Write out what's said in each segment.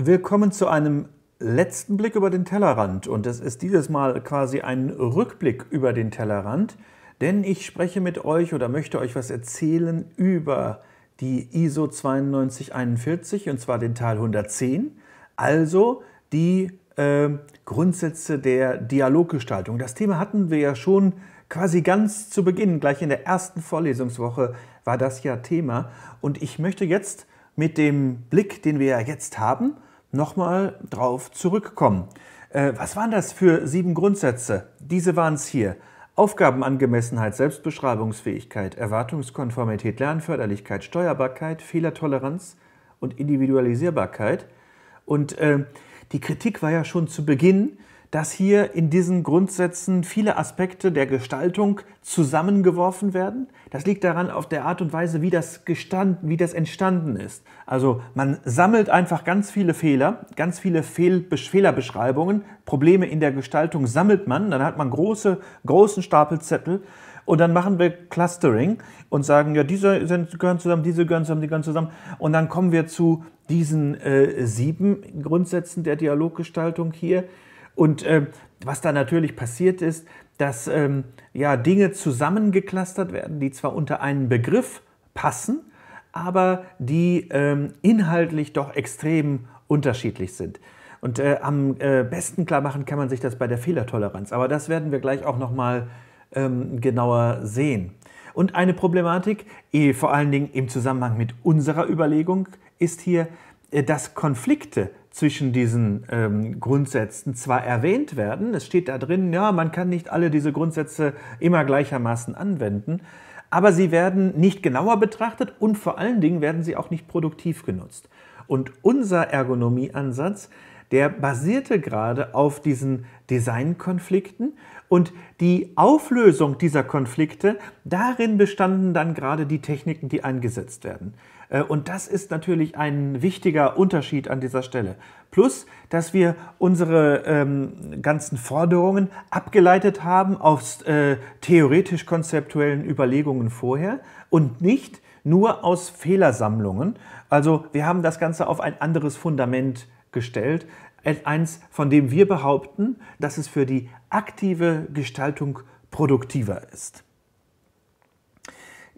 Willkommen zu einem letzten Blick über den Tellerrand. Und es ist dieses Mal quasi ein Rückblick über den Tellerrand, denn ich spreche mit euch oder möchte euch was erzählen über die ISO 9241 und zwar den Teil 110, also die äh, Grundsätze der Dialoggestaltung. Das Thema hatten wir ja schon quasi ganz zu Beginn, gleich in der ersten Vorlesungswoche war das ja Thema. Und ich möchte jetzt mit dem Blick, den wir ja jetzt haben, nochmal drauf zurückkommen. Äh, was waren das für sieben Grundsätze? Diese waren es hier. Aufgabenangemessenheit, Selbstbeschreibungsfähigkeit, Erwartungskonformität, Lernförderlichkeit, Steuerbarkeit, Fehlertoleranz und Individualisierbarkeit. Und äh, die Kritik war ja schon zu Beginn, dass hier in diesen Grundsätzen viele Aspekte der Gestaltung zusammengeworfen werden. Das liegt daran auf der Art und Weise, wie das, gestand, wie das entstanden ist. Also man sammelt einfach ganz viele Fehler, ganz viele Fehl Fehlerbeschreibungen, Probleme in der Gestaltung sammelt man, dann hat man große, großen Stapelzettel und dann machen wir Clustering und sagen, ja, diese gehören zusammen, diese gehören zusammen, die gehören zusammen. Und dann kommen wir zu diesen äh, sieben Grundsätzen der Dialoggestaltung hier. Und äh, was da natürlich passiert ist, dass ähm, ja, Dinge zusammengeklustert werden, die zwar unter einen Begriff passen, aber die ähm, inhaltlich doch extrem unterschiedlich sind. Und äh, am äh, besten klar machen kann man sich das bei der Fehlertoleranz. Aber das werden wir gleich auch nochmal ähm, genauer sehen. Und eine Problematik, eh, vor allen Dingen im Zusammenhang mit unserer Überlegung, ist hier, äh, dass Konflikte zwischen diesen ähm, Grundsätzen zwar erwähnt werden, es steht da drin, ja, man kann nicht alle diese Grundsätze immer gleichermaßen anwenden, aber sie werden nicht genauer betrachtet und vor allen Dingen werden sie auch nicht produktiv genutzt. Und unser Ergonomieansatz, der basierte gerade auf diesen Designkonflikten und die Auflösung dieser Konflikte, darin bestanden dann gerade die Techniken, die eingesetzt werden. Äh, und das ist natürlich ein wichtiger Unterschied an dieser Stelle. Plus, dass wir unsere ähm, ganzen Forderungen abgeleitet haben aus äh, theoretisch-konzeptuellen Überlegungen vorher und nicht nur aus Fehlersammlungen. Also wir haben das Ganze auf ein anderes Fundament gestellt, äh, eins, von dem wir behaupten, dass es für die aktive Gestaltung produktiver ist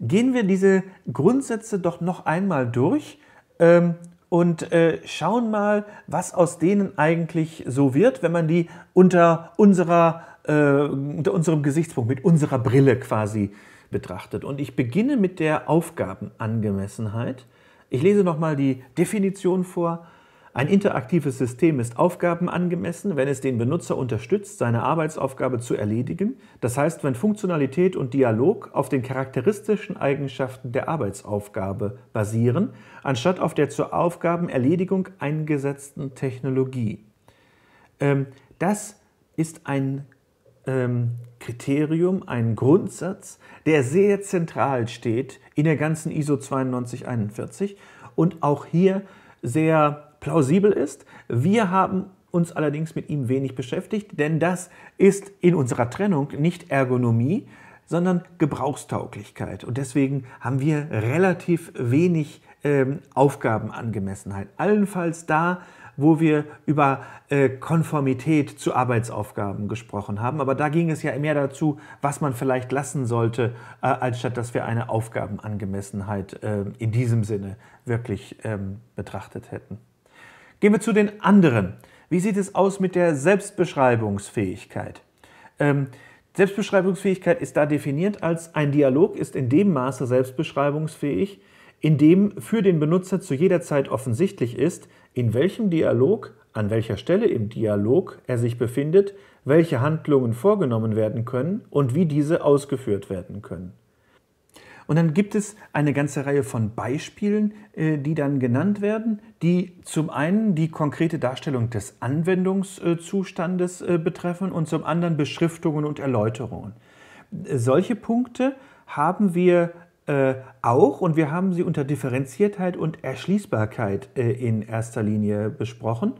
gehen wir diese Grundsätze doch noch einmal durch ähm, und äh, schauen mal, was aus denen eigentlich so wird, wenn man die unter, unserer, äh, unter unserem Gesichtspunkt, mit unserer Brille quasi betrachtet. Und ich beginne mit der Aufgabenangemessenheit. Ich lese nochmal die Definition vor. Ein interaktives System ist aufgabenangemessen, wenn es den Benutzer unterstützt, seine Arbeitsaufgabe zu erledigen, das heißt, wenn Funktionalität und Dialog auf den charakteristischen Eigenschaften der Arbeitsaufgabe basieren, anstatt auf der zur Aufgabenerledigung eingesetzten Technologie. Ähm, das ist ein ähm, Kriterium, ein Grundsatz, der sehr zentral steht in der ganzen ISO 9241 und auch hier sehr plausibel ist. Wir haben uns allerdings mit ihm wenig beschäftigt, denn das ist in unserer Trennung nicht Ergonomie, sondern Gebrauchstauglichkeit. Und deswegen haben wir relativ wenig ähm, Aufgabenangemessenheit. Allenfalls da, wo wir über äh, Konformität zu Arbeitsaufgaben gesprochen haben. Aber da ging es ja mehr dazu, was man vielleicht lassen sollte, äh, als statt dass wir eine Aufgabenangemessenheit äh, in diesem Sinne wirklich ähm, betrachtet hätten. Gehen wir zu den anderen. Wie sieht es aus mit der Selbstbeschreibungsfähigkeit? Ähm, Selbstbeschreibungsfähigkeit ist da definiert als ein Dialog ist in dem Maße selbstbeschreibungsfähig, in dem für den Benutzer zu jeder Zeit offensichtlich ist, in welchem Dialog, an welcher Stelle im Dialog er sich befindet, welche Handlungen vorgenommen werden können und wie diese ausgeführt werden können. Und dann gibt es eine ganze Reihe von Beispielen, äh, die dann genannt werden, die zum einen die konkrete Darstellung des Anwendungszustandes äh, betreffen und zum anderen Beschriftungen und Erläuterungen. Äh, solche Punkte haben wir auch und wir haben sie unter Differenziertheit und Erschließbarkeit in erster Linie besprochen.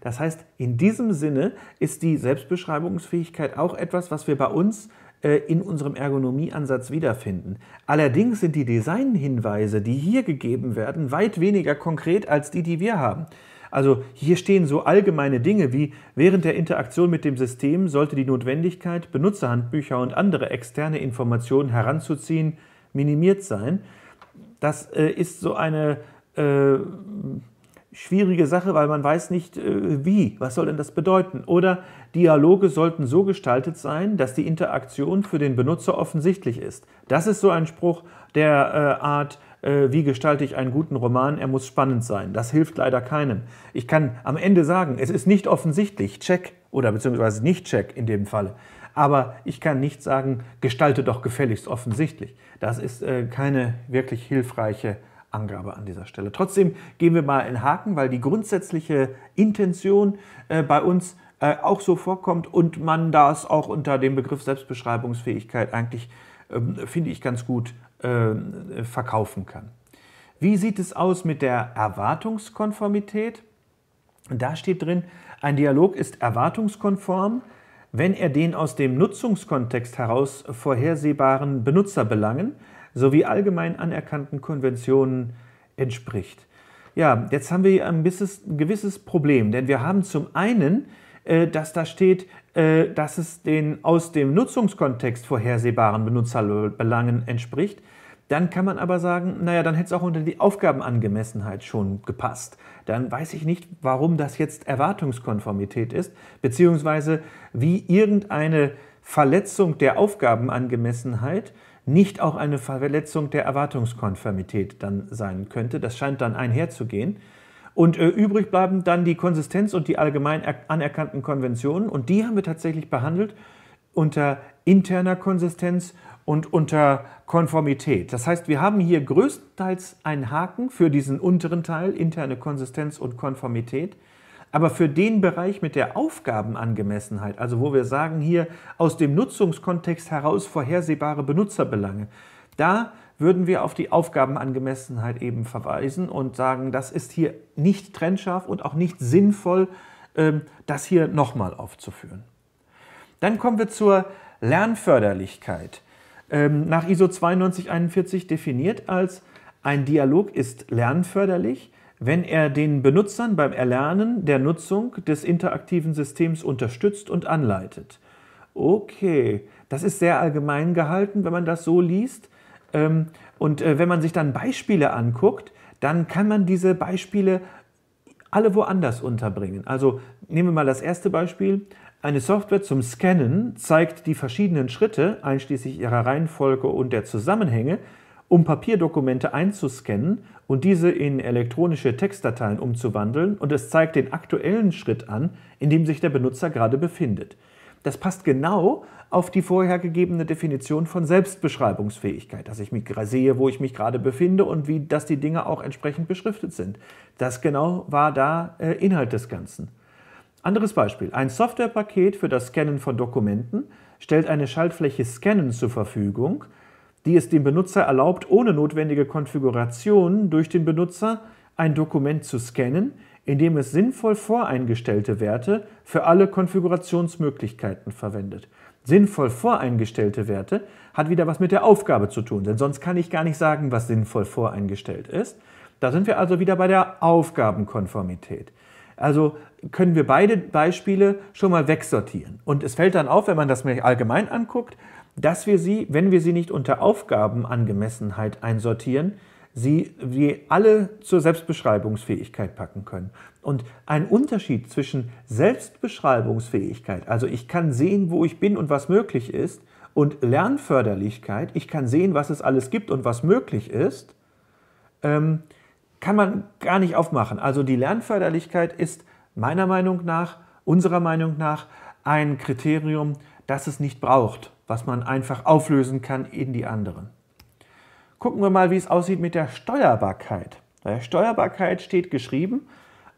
Das heißt, in diesem Sinne ist die Selbstbeschreibungsfähigkeit auch etwas, was wir bei uns äh, äh, in unserem Ergonomieansatz wiederfinden. Allerdings sind die Designhinweise, die hier gegeben werden, weit weniger konkret als die, die wir haben. Also hier stehen so allgemeine Dinge wie während der Interaktion mit dem System sollte die Notwendigkeit, Benutzerhandbücher und andere externe Informationen heranzuziehen, minimiert sein. Das äh, ist so eine äh, schwierige Sache, weil man weiß nicht, äh, wie, was soll denn das bedeuten? Oder Dialoge sollten so gestaltet sein, dass die Interaktion für den Benutzer offensichtlich ist. Das ist so ein Spruch der äh, Art, äh, wie gestalte ich einen guten Roman, er muss spannend sein. Das hilft leider keinem. Ich kann am Ende sagen, es ist nicht offensichtlich, check oder beziehungsweise nicht check in dem Fall. Aber ich kann nicht sagen, gestalte doch gefälligst offensichtlich. Das ist keine wirklich hilfreiche Angabe an dieser Stelle. Trotzdem gehen wir mal in Haken, weil die grundsätzliche Intention äh, bei uns äh, auch so vorkommt und man das auch unter dem Begriff Selbstbeschreibungsfähigkeit eigentlich, ähm, finde ich, ganz gut äh, verkaufen kann. Wie sieht es aus mit der Erwartungskonformität? Da steht drin, ein Dialog ist erwartungskonform, wenn er den aus dem Nutzungskontext heraus vorhersehbaren Benutzerbelangen, sowie allgemein anerkannten Konventionen entspricht. Ja, jetzt haben wir hier ein gewisses, ein gewisses Problem, denn wir haben zum einen, äh, dass da steht, äh, dass es den aus dem Nutzungskontext vorhersehbaren Benutzerbelangen entspricht. Dann kann man aber sagen, naja, dann hätte es auch unter die Aufgabenangemessenheit schon gepasst. Dann weiß ich nicht, warum das jetzt Erwartungskonformität ist, beziehungsweise wie irgendeine Verletzung der Aufgabenangemessenheit nicht auch eine Verletzung der Erwartungskonformität dann sein könnte. Das scheint dann einherzugehen. Und äh, übrig bleiben dann die Konsistenz und die allgemein anerkannten Konventionen. Und die haben wir tatsächlich behandelt unter interner Konsistenz und unter Konformität. Das heißt, wir haben hier größtenteils einen Haken für diesen unteren Teil, interne Konsistenz und Konformität. Aber für den Bereich mit der Aufgabenangemessenheit, also wo wir sagen hier aus dem Nutzungskontext heraus vorhersehbare Benutzerbelange, da würden wir auf die Aufgabenangemessenheit eben verweisen und sagen, das ist hier nicht trennscharf und auch nicht sinnvoll, ähm, das hier nochmal aufzuführen. Dann kommen wir zur Lernförderlichkeit. Ähm, nach ISO 9241 definiert als ein Dialog ist lernförderlich, wenn er den Benutzern beim Erlernen der Nutzung des interaktiven Systems unterstützt und anleitet. Okay, das ist sehr allgemein gehalten, wenn man das so liest. Ähm, und äh, wenn man sich dann Beispiele anguckt, dann kann man diese Beispiele alle woanders unterbringen. Also nehmen wir mal das erste Beispiel. Eine Software zum Scannen zeigt die verschiedenen Schritte, einschließlich ihrer Reihenfolge und der Zusammenhänge, um Papierdokumente einzuscannen und diese in elektronische Textdateien umzuwandeln und es zeigt den aktuellen Schritt an, in dem sich der Benutzer gerade befindet. Das passt genau auf die vorhergegebene Definition von Selbstbeschreibungsfähigkeit, dass ich mich sehe, wo ich mich gerade befinde und wie, dass die Dinge auch entsprechend beschriftet sind. Das genau war da äh, Inhalt des Ganzen. Anderes Beispiel. Ein Softwarepaket für das Scannen von Dokumenten stellt eine Schaltfläche Scannen zur Verfügung, die es dem Benutzer erlaubt, ohne notwendige Konfigurationen durch den Benutzer ein Dokument zu scannen, in dem es sinnvoll voreingestellte Werte für alle Konfigurationsmöglichkeiten verwendet. Sinnvoll voreingestellte Werte hat wieder was mit der Aufgabe zu tun, denn sonst kann ich gar nicht sagen, was sinnvoll voreingestellt ist. Da sind wir also wieder bei der Aufgabenkonformität. Also können wir beide Beispiele schon mal wegsortieren. Und es fällt dann auf, wenn man das mir allgemein anguckt, dass wir sie, wenn wir sie nicht unter Aufgabenangemessenheit einsortieren, sie wir alle zur Selbstbeschreibungsfähigkeit packen können. Und ein Unterschied zwischen Selbstbeschreibungsfähigkeit, also ich kann sehen, wo ich bin und was möglich ist, und Lernförderlichkeit, ich kann sehen, was es alles gibt und was möglich ist, ähm, kann man gar nicht aufmachen. Also die Lernförderlichkeit ist meiner Meinung nach, unserer Meinung nach, ein Kriterium das es nicht braucht, was man einfach auflösen kann in die anderen. Gucken wir mal, wie es aussieht mit der Steuerbarkeit. Bei der Steuerbarkeit steht geschrieben,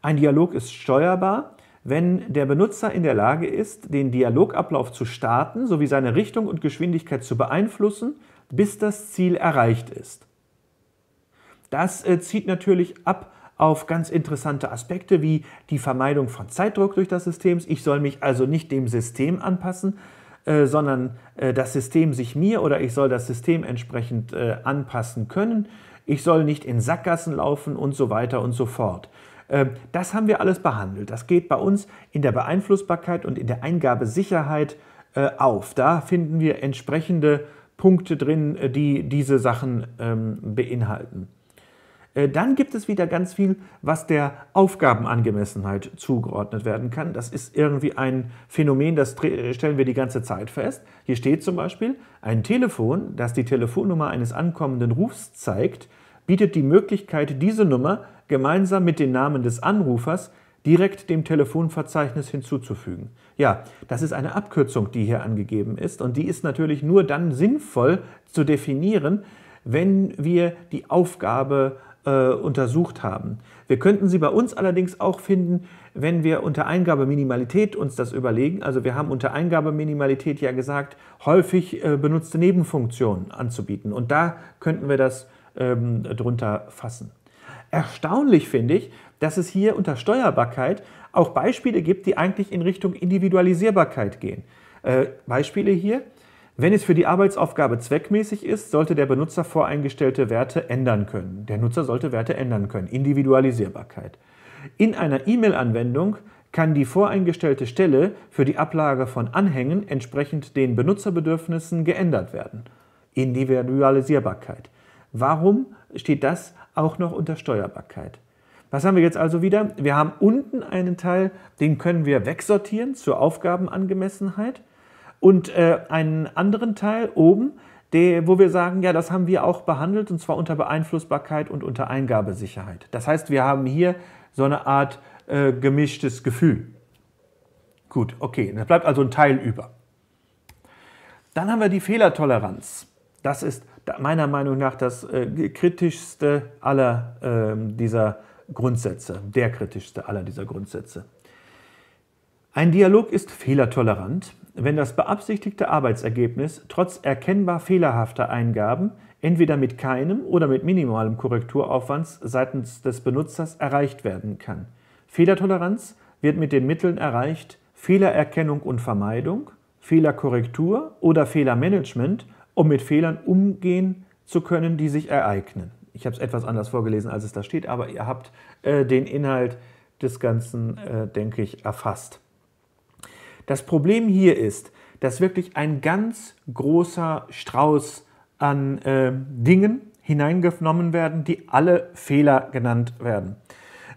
ein Dialog ist steuerbar, wenn der Benutzer in der Lage ist, den Dialogablauf zu starten sowie seine Richtung und Geschwindigkeit zu beeinflussen, bis das Ziel erreicht ist. Das äh, zieht natürlich ab auf ganz interessante Aspekte wie die Vermeidung von Zeitdruck durch das System. Ich soll mich also nicht dem System anpassen, äh, sondern äh, das System sich mir oder ich soll das System entsprechend äh, anpassen können. Ich soll nicht in Sackgassen laufen und so weiter und so fort. Ähm, das haben wir alles behandelt. Das geht bei uns in der Beeinflussbarkeit und in der Eingabesicherheit äh, auf. Da finden wir entsprechende Punkte drin, äh, die diese Sachen ähm, beinhalten. Äh, dann gibt es wieder ganz viel, was der Aufgabenangemessenheit zugeordnet werden kann. Das ist irgendwie ein Phänomen, das äh, stellen wir die ganze Zeit fest. Hier steht zum Beispiel, ein Telefon, das die Telefonnummer eines ankommenden Rufs zeigt, bietet die Möglichkeit, diese Nummer gemeinsam mit den Namen des Anrufers direkt dem Telefonverzeichnis hinzuzufügen. Ja, das ist eine Abkürzung, die hier angegeben ist und die ist natürlich nur dann sinnvoll zu definieren, wenn wir die Aufgabe äh, untersucht haben. Wir könnten sie bei uns allerdings auch finden, wenn wir unter Eingabeminimalität uns das überlegen. Also wir haben unter Eingabeminimalität ja gesagt, häufig äh, benutzte Nebenfunktionen anzubieten. Und da könnten wir das ähm, drunter fassen. Erstaunlich finde ich, dass es hier unter Steuerbarkeit auch Beispiele gibt, die eigentlich in Richtung Individualisierbarkeit gehen. Äh, Beispiele hier, wenn es für die Arbeitsaufgabe zweckmäßig ist, sollte der Benutzer voreingestellte Werte ändern können. Der Nutzer sollte Werte ändern können. Individualisierbarkeit. In einer E-Mail-Anwendung kann die voreingestellte Stelle für die Ablage von Anhängen entsprechend den Benutzerbedürfnissen geändert werden. Individualisierbarkeit. Warum steht das auch noch unter Steuerbarkeit? Was haben wir jetzt also wieder? Wir haben unten einen Teil, den können wir wegsortieren zur Aufgabenangemessenheit. Und äh, einen anderen Teil oben, der, wo wir sagen, ja, das haben wir auch behandelt und zwar unter Beeinflussbarkeit und unter Eingabesicherheit. Das heißt, wir haben hier so eine Art äh, gemischtes Gefühl. Gut, okay, da bleibt also ein Teil über. Dann haben wir die Fehlertoleranz. Das ist meiner Meinung nach das äh, kritischste aller äh, dieser Grundsätze, der kritischste aller dieser Grundsätze. Ein Dialog ist fehlertolerant, wenn das beabsichtigte Arbeitsergebnis trotz erkennbar fehlerhafter Eingaben entweder mit keinem oder mit minimalem Korrekturaufwand seitens des Benutzers erreicht werden kann. Fehlertoleranz wird mit den Mitteln erreicht Fehlererkennung und Vermeidung, Fehlerkorrektur oder Fehlermanagement, um mit Fehlern umgehen zu können, die sich ereignen. Ich habe es etwas anders vorgelesen, als es da steht, aber ihr habt äh, den Inhalt des Ganzen, äh, denke ich, erfasst. Das Problem hier ist, dass wirklich ein ganz großer Strauß an äh, Dingen hineingenommen werden, die alle Fehler genannt werden.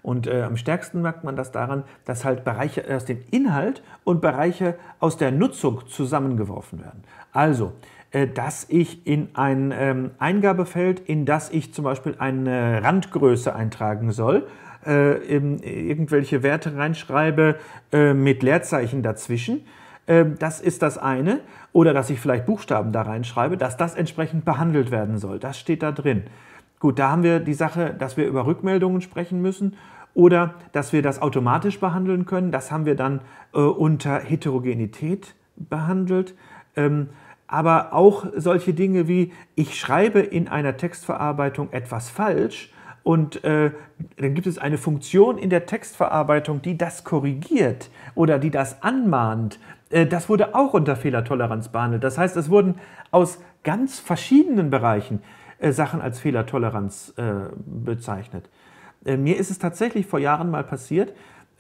Und äh, am stärksten merkt man das daran, dass halt Bereiche aus dem Inhalt und Bereiche aus der Nutzung zusammengeworfen werden. Also, äh, dass ich in ein ähm, Eingabefeld, in das ich zum Beispiel eine Randgröße eintragen soll, äh, irgendwelche Werte reinschreibe äh, mit Leerzeichen dazwischen. Ähm, das ist das eine. Oder dass ich vielleicht Buchstaben da reinschreibe, dass das entsprechend behandelt werden soll. Das steht da drin. Gut, da haben wir die Sache, dass wir über Rückmeldungen sprechen müssen oder dass wir das automatisch behandeln können. Das haben wir dann äh, unter Heterogenität behandelt. Ähm, aber auch solche Dinge wie, ich schreibe in einer Textverarbeitung etwas falsch und äh, dann gibt es eine Funktion in der Textverarbeitung, die das korrigiert oder die das anmahnt. Äh, das wurde auch unter Fehlertoleranz behandelt. Das heißt, es wurden aus ganz verschiedenen Bereichen äh, Sachen als Fehlertoleranz äh, bezeichnet. Äh, mir ist es tatsächlich vor Jahren mal passiert,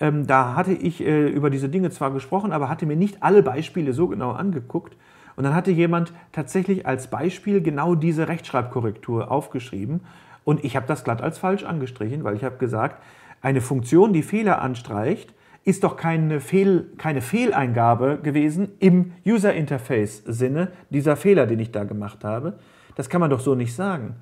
ähm, da hatte ich äh, über diese Dinge zwar gesprochen, aber hatte mir nicht alle Beispiele so genau angeguckt. Und dann hatte jemand tatsächlich als Beispiel genau diese Rechtschreibkorrektur aufgeschrieben und ich habe das glatt als falsch angestrichen, weil ich habe gesagt, eine Funktion, die Fehler anstreicht, ist doch keine, Fehl, keine Fehleingabe gewesen im User Interface-Sinne, dieser Fehler, den ich da gemacht habe. Das kann man doch so nicht sagen.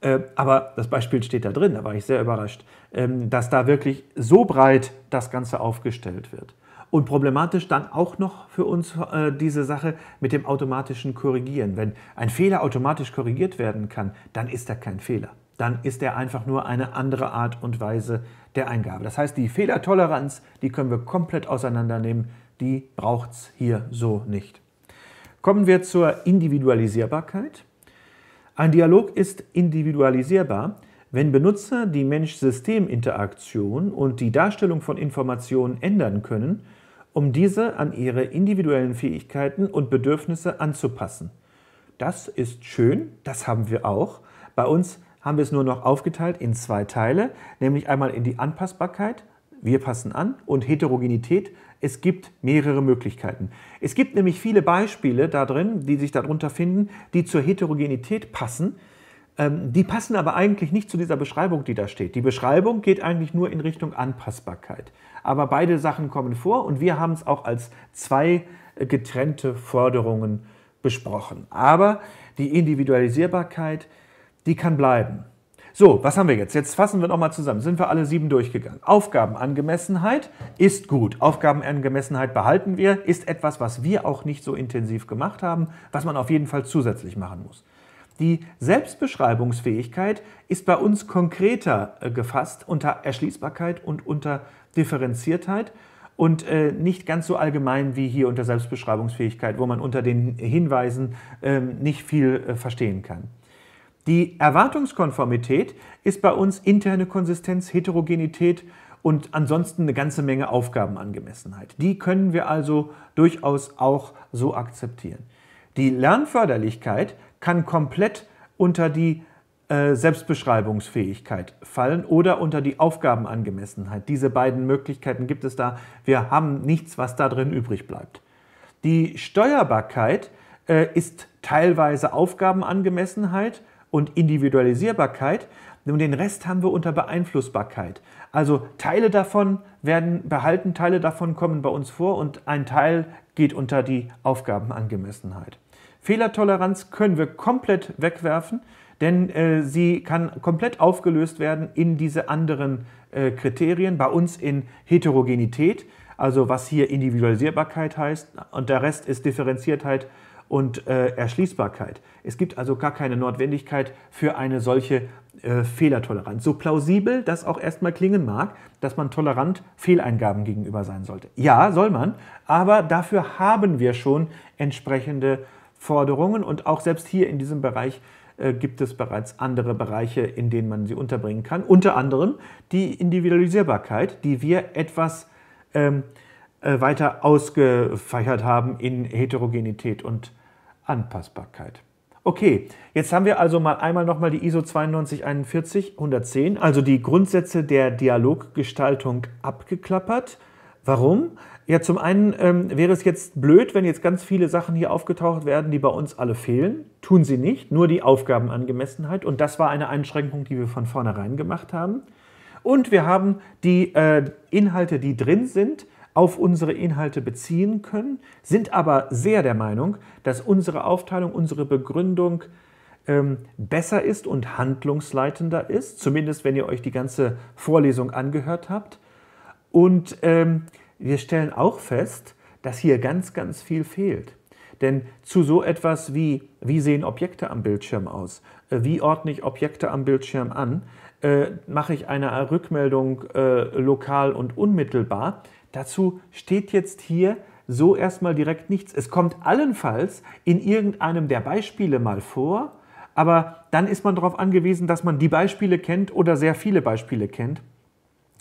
Ähm, aber das Beispiel steht da drin, da war ich sehr überrascht, ähm, dass da wirklich so breit das Ganze aufgestellt wird. Und problematisch dann auch noch für uns äh, diese Sache mit dem automatischen Korrigieren. Wenn ein Fehler automatisch korrigiert werden kann, dann ist da kein Fehler dann ist er einfach nur eine andere Art und Weise der Eingabe. Das heißt, die Fehlertoleranz, die können wir komplett auseinandernehmen, die braucht es hier so nicht. Kommen wir zur Individualisierbarkeit. Ein Dialog ist individualisierbar, wenn Benutzer die Mensch-System-Interaktion und die Darstellung von Informationen ändern können, um diese an ihre individuellen Fähigkeiten und Bedürfnisse anzupassen. Das ist schön, das haben wir auch. Bei uns haben wir es nur noch aufgeteilt in zwei Teile, nämlich einmal in die Anpassbarkeit, wir passen an, und Heterogenität, es gibt mehrere Möglichkeiten. Es gibt nämlich viele Beispiele da drin, die sich darunter finden, die zur Heterogenität passen. Ähm, die passen aber eigentlich nicht zu dieser Beschreibung, die da steht. Die Beschreibung geht eigentlich nur in Richtung Anpassbarkeit. Aber beide Sachen kommen vor und wir haben es auch als zwei äh, getrennte Forderungen besprochen. Aber die Individualisierbarkeit, die kann bleiben. So, was haben wir jetzt? Jetzt fassen wir nochmal zusammen. Sind wir alle sieben durchgegangen? Aufgabenangemessenheit ist gut. Aufgabenangemessenheit behalten wir, ist etwas, was wir auch nicht so intensiv gemacht haben, was man auf jeden Fall zusätzlich machen muss. Die Selbstbeschreibungsfähigkeit ist bei uns konkreter äh, gefasst unter Erschließbarkeit und unter Differenziertheit und äh, nicht ganz so allgemein wie hier unter Selbstbeschreibungsfähigkeit, wo man unter den Hinweisen ähm, nicht viel äh, verstehen kann. Die Erwartungskonformität ist bei uns interne Konsistenz, Heterogenität und ansonsten eine ganze Menge Aufgabenangemessenheit. Die können wir also durchaus auch so akzeptieren. Die Lernförderlichkeit kann komplett unter die äh, Selbstbeschreibungsfähigkeit fallen oder unter die Aufgabenangemessenheit. Diese beiden Möglichkeiten gibt es da. Wir haben nichts, was da drin übrig bleibt. Die Steuerbarkeit äh, ist teilweise Aufgabenangemessenheit und Individualisierbarkeit. Und den Rest haben wir unter Beeinflussbarkeit. Also Teile davon werden behalten, Teile davon kommen bei uns vor und ein Teil geht unter die Aufgabenangemessenheit. Fehlertoleranz können wir komplett wegwerfen, denn äh, sie kann komplett aufgelöst werden in diese anderen äh, Kriterien, bei uns in Heterogenität, also was hier Individualisierbarkeit heißt und der Rest ist Differenziertheit und äh, Erschließbarkeit. Es gibt also gar keine Notwendigkeit für eine solche äh, Fehlertoleranz. So plausibel das auch erstmal klingen mag, dass man tolerant Fehleingaben gegenüber sein sollte. Ja, soll man, aber dafür haben wir schon entsprechende Forderungen und auch selbst hier in diesem Bereich äh, gibt es bereits andere Bereiche, in denen man sie unterbringen kann. Unter anderem die Individualisierbarkeit, die wir etwas ähm, äh, weiter ausgefeichert haben in Heterogenität und Anpassbarkeit. Okay, jetzt haben wir also mal einmal nochmal die ISO 9241 110, also die Grundsätze der Dialoggestaltung abgeklappert. Warum? Ja, zum einen ähm, wäre es jetzt blöd, wenn jetzt ganz viele Sachen hier aufgetaucht werden, die bei uns alle fehlen. Tun sie nicht, nur die Aufgabenangemessenheit. Und das war eine Einschränkung, die wir von vornherein gemacht haben. Und wir haben die äh, Inhalte, die drin sind, auf unsere Inhalte beziehen können, sind aber sehr der Meinung, dass unsere Aufteilung, unsere Begründung ähm, besser ist und handlungsleitender ist, zumindest wenn ihr euch die ganze Vorlesung angehört habt. Und ähm, wir stellen auch fest, dass hier ganz, ganz viel fehlt. Denn zu so etwas wie, wie sehen Objekte am Bildschirm aus? Äh, wie ordne ich Objekte am Bildschirm an? Äh, mache ich eine Rückmeldung äh, lokal und unmittelbar? Dazu steht jetzt hier so erstmal direkt nichts. Es kommt allenfalls in irgendeinem der Beispiele mal vor, aber dann ist man darauf angewiesen, dass man die Beispiele kennt oder sehr viele Beispiele kennt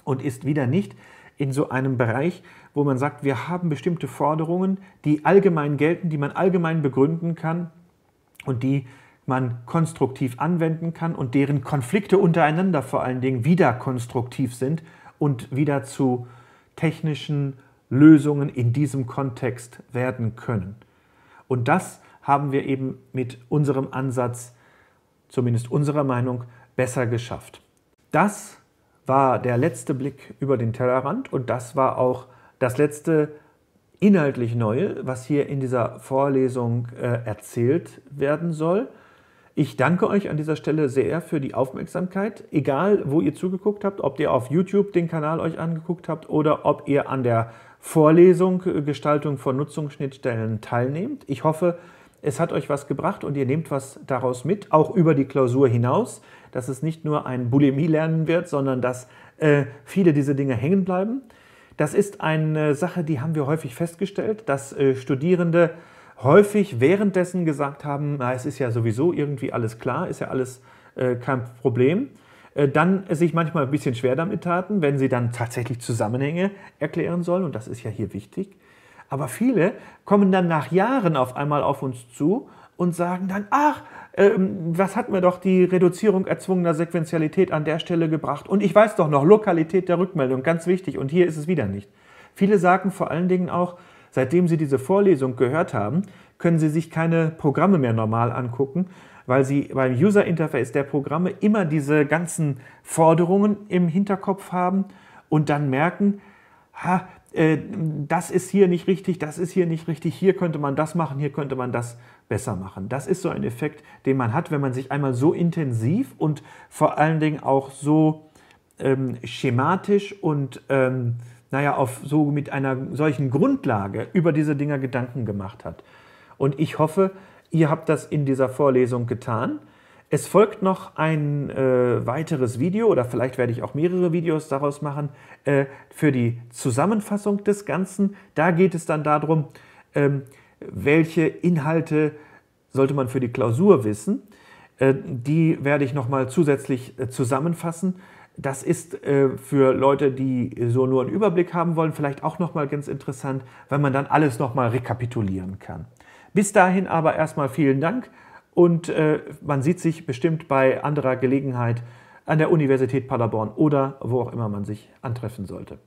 und ist wieder nicht in so einem Bereich, wo man sagt, wir haben bestimmte Forderungen, die allgemein gelten, die man allgemein begründen kann und die man konstruktiv anwenden kann und deren Konflikte untereinander vor allen Dingen wieder konstruktiv sind und wieder zu äh, technischen Lösungen in diesem Kontext werden können. Und das haben wir eben mit unserem Ansatz, zumindest unserer Meinung, besser geschafft. Das war der letzte Blick über den Tellerrand und das war auch das letzte inhaltlich Neue, was hier in dieser Vorlesung äh, erzählt werden soll. Ich danke euch an dieser Stelle sehr für die Aufmerksamkeit. Egal, wo ihr zugeguckt habt, ob ihr auf YouTube den Kanal euch angeguckt habt oder ob ihr an der Vorlesung äh, Gestaltung von Nutzungsschnittstellen teilnehmt. Ich hoffe, es hat euch was gebracht und ihr nehmt was daraus mit, auch über die Klausur hinaus, dass es nicht nur ein Bulimie lernen wird, sondern dass äh, viele dieser Dinge hängen bleiben. Das ist eine Sache, die haben wir häufig festgestellt, dass äh, Studierende häufig währenddessen gesagt haben, na, es ist ja sowieso irgendwie alles klar, ist ja alles äh, kein Problem. Äh, dann sich manchmal ein bisschen schwer damit taten, wenn sie dann tatsächlich Zusammenhänge erklären sollen, und das ist ja hier wichtig. Aber viele kommen dann nach Jahren auf einmal auf uns zu und sagen dann, ach, ähm, was hat mir doch die Reduzierung erzwungener Sequentialität an der Stelle gebracht? Und ich weiß doch noch, Lokalität der Rückmeldung, ganz wichtig, und hier ist es wieder nicht. Viele sagen vor allen Dingen auch, Seitdem Sie diese Vorlesung gehört haben, können Sie sich keine Programme mehr normal angucken, weil Sie beim User Interface der Programme immer diese ganzen Forderungen im Hinterkopf haben und dann merken, ha, äh, das ist hier nicht richtig, das ist hier nicht richtig, hier könnte man das machen, hier könnte man das besser machen. Das ist so ein Effekt, den man hat, wenn man sich einmal so intensiv und vor allen Dingen auch so ähm, schematisch und ähm, naja, auf so mit einer solchen Grundlage über diese Dinger Gedanken gemacht hat. Und ich hoffe, ihr habt das in dieser Vorlesung getan. Es folgt noch ein äh, weiteres Video oder vielleicht werde ich auch mehrere Videos daraus machen äh, für die Zusammenfassung des Ganzen. Da geht es dann darum, ähm, welche Inhalte sollte man für die Klausur wissen. Äh, die werde ich nochmal zusätzlich äh, zusammenfassen. Das ist äh, für Leute, die so nur einen Überblick haben wollen, vielleicht auch nochmal ganz interessant, weil man dann alles nochmal rekapitulieren kann. Bis dahin aber erstmal vielen Dank und äh, man sieht sich bestimmt bei anderer Gelegenheit an der Universität Paderborn oder wo auch immer man sich antreffen sollte.